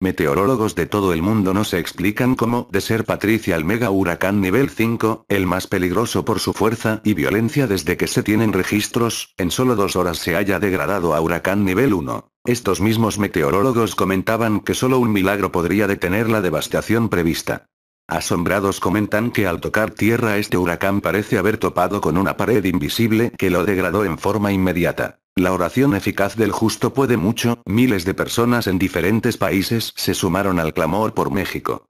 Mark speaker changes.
Speaker 1: Meteorólogos de todo el mundo no se explican cómo, de ser Patricia el mega huracán nivel 5, el más peligroso por su fuerza y violencia desde que se tienen registros, en solo dos horas se haya degradado a huracán nivel 1. Estos mismos meteorólogos comentaban que solo un milagro podría detener la devastación prevista. Asombrados comentan que al tocar tierra este huracán parece haber topado con una pared invisible que lo degradó en forma inmediata. La oración eficaz del justo puede mucho, miles de personas en diferentes países se sumaron al clamor por México.